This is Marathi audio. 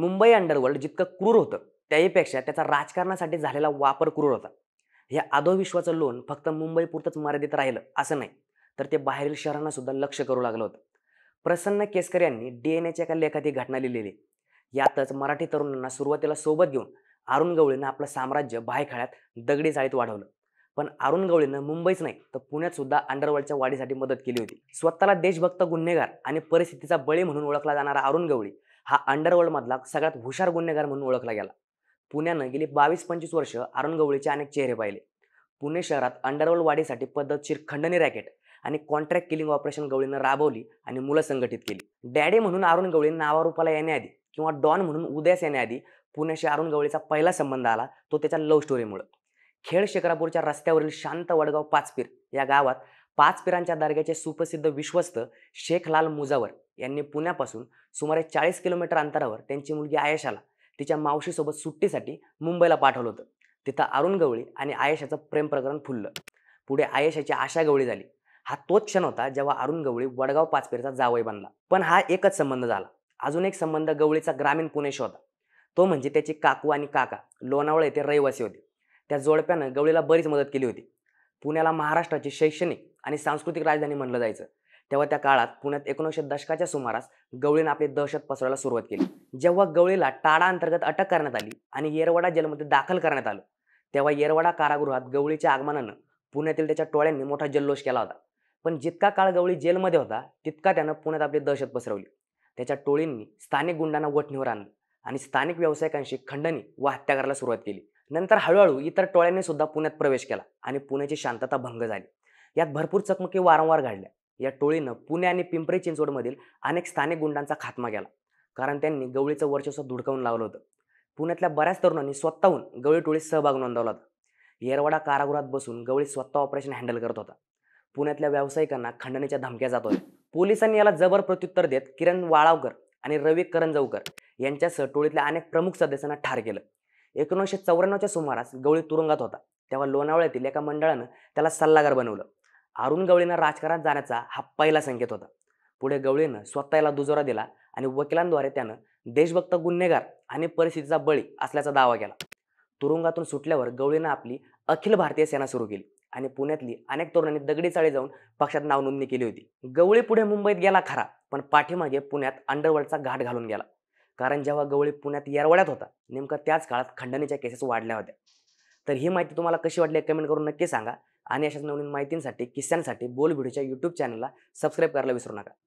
मुंबई अंडरवर्ल्ड जितकं क्रूर होतं त्याहीपेक्षा त्याचा राजकारणासाठी झालेला वापर क्रूर होता या अधोविश्वाचं लोन फक्त मुंबईपुरतंच मर्यादित राहिलं असं नाही तर ते बाहेरील शहरांना सुद्धा लक्ष करू लागलं होतं प्रसन्न केसकर यांनी डी एन एच्या एका लेखात ही घटना लिहिलेली यातच मराठी तरुणांना सुरुवातीला सोबत घेऊन अरुण गवळीनं आपलं साम्राज्य भायखळ्यात दगडी जाळीत वाढवलं पण अरुण गवळीनं मुंबईच नाही तर पुण्यात सुद्धा अंडरवर्ल्डच्या वाढीसाठी मदत केली होती स्वतःला देशभक्त गुन्हेगार आणि परिस्थितीचा बळी म्हणून ओळखला जाणारा अरुण गवळी हा अंडरवर्ल्डमधला सगळ्यात हुशार गुन्हेगार म्हणून ओळखला गेला पुण्यानं गेली बावीस पंचवीस वर्ष अरुण गवळीचे अनेक चेहरे पाहिले पुणे शहरात अंडरवर्ल्ड वाढीसाठी पद्धतशीर खंडणी रॅकेट आणि कॉन्ट्रॅक्ट किलिंग ऑपरेशन गवळीनं राबवली आणि मुलं संघटित केली डॅडे म्हणून अरुण गवळी नावारूपाला येण्याआधी किंवा डॉन म्हणून उदयास येण्याआधी पुण्याशी अरुण गवळीचा पहिला संबंध आला तो त्याच्या लव्ह स्टोरीमुळं खेळ शेखरापूरच्या रस्त्यावरील शांत वडगाव पाचपीर या गावात पाच पिरांच्या दर्ग्याचे सुप्रसिद्ध विश्वस्त शेख लाल मुजावर यांनी पुण्यापासून सुमारे चाळीस किलोमीटर अंतरावर त्यांची मुलगी आयशाला तिच्या मावशीसोबत सुट्टीसाठी मुंबईला पाठवलं होतं तिथं अरुण गवळी आणि आयशाचं प्रेम प्रकरण फुललं पुढे आयशाची आशा गवळी झाली हा तोच क्षण होता जेव्हा अरुण गवळी वडगाव पाचपेरचा जावई बनला पण हा एकच संबंध झाला अजून एक संबंध गवळीचा ग्रामीण पुणेशी होता तो म्हणजे त्याची काकू आणि काका लोणावळा येथे रहिवासी होते त्या जोडप्यानं गवळीला बरीच मदत केली होती पुण्याला महाराष्ट्राची शैक्षणिक आणि सांस्कृतिक राजधानी म्हणलं जायचं तेव्हा त्या काळात पुण्यात एकोणीसशे दशकाच्या सुमारास गवळीनं आपली दहशत पसरायला सुरुवात केली जेव्हा गवळीला टाळा अंतर्गत अटक करण्यात आली आणि येरवडा जेलमध्ये दाखल करण्यात आलं तेव्हा येरवडा कारागृहात गवळीच्या आगमनानं पुण्यातील त्याच्या टोळ्यांनी मोठा जल्लोष केला होता पण जितका काळ गवळी जेलमध्ये होता तितका त्यानं पुण्यात आपली दहशत पसरवली त्याच्या टोळींनी स्थानिक गुंडांना वठणीवर आणलं आणि स्थानिक व्यावसायिकांशी खंडणी व हत्या करायला सुरुवात केली नंतर हळूहळू इतर टोळ्यांनी सुद्धा पुण्यात प्रवेश केला आणि पुण्याची शांतता भंग झाली यात भरपूर चकमकी वारंवार घडल्या या टोळीनं पुणे आणि पिंपरी चिंचवडमधील अनेक स्थानिक गुंडांचा खात्मा केला कारण त्यांनी गवळीचं वर्चस्व धुडकावून लावलं होतं पुण्यातल्या बऱ्याच तरुणांनी स्वतःहून गवळी टोळीत सहभाग नोंदवला होता येरवाडा कारागृहात बसून गवळी स्वतः ऑपरेशन हँडल करत होता पुण्यातल्या व्यावसायिकांना खंडणीच्या धमक्या जात होत्या पोलिसांनी याला जबर प्रत्युत्तर देत किरण वाळावकर आणि रवी करंजवकर यांच्यासह टोळीतल्या अनेक प्रमुख सदस्यांना ठार केलं एकोणीसशे चौऱ्याण्णवच्या सुमारास गवळी तुरुंगात होता तेव्हा लोणावळ्यातील एका मंडळानं त्याला सल्लागार बनवलं अरुण गवळीनं राजकारणात जाण्याचा हा पहिला संकेत होता पुढे गवळीनं स्वतःला दुजोरा दिला आणि वकिलांद्वारे त्यानं देशभक्त गुन्हेगार आणि परिस्थितीचा बळी असल्याचा दावा केला तुरुंगातून सुटल्यावर गवळीनं आपली अखिल भारतीय सेना सुरू केली आणि पुण्यातली अनेक तरुणांनी दगडी चाळी जाऊन पक्षात नाव नोंदणी केली होती गवळी पुढे मुंबईत गेला खरा पण पाठीमागे पुण्यात अंडरवर्ल्डचा घाट घालून गेला कारण जेव्हा गवळी पुण्यात येरवड्यात होता नेमका त्याच काळात खंडणीच्या केसेस वाढल्या होत्या तर ही माहिती तुम्हाला कशी वाटली कमेंट करून नक्की सांगा आणि अशाच नवीन माहितींसाठी किस्स्यांसाठी बोल व्हिडिओच्या यूट्यूब चॅनलला सबस्क्राईब करायला विसरू नका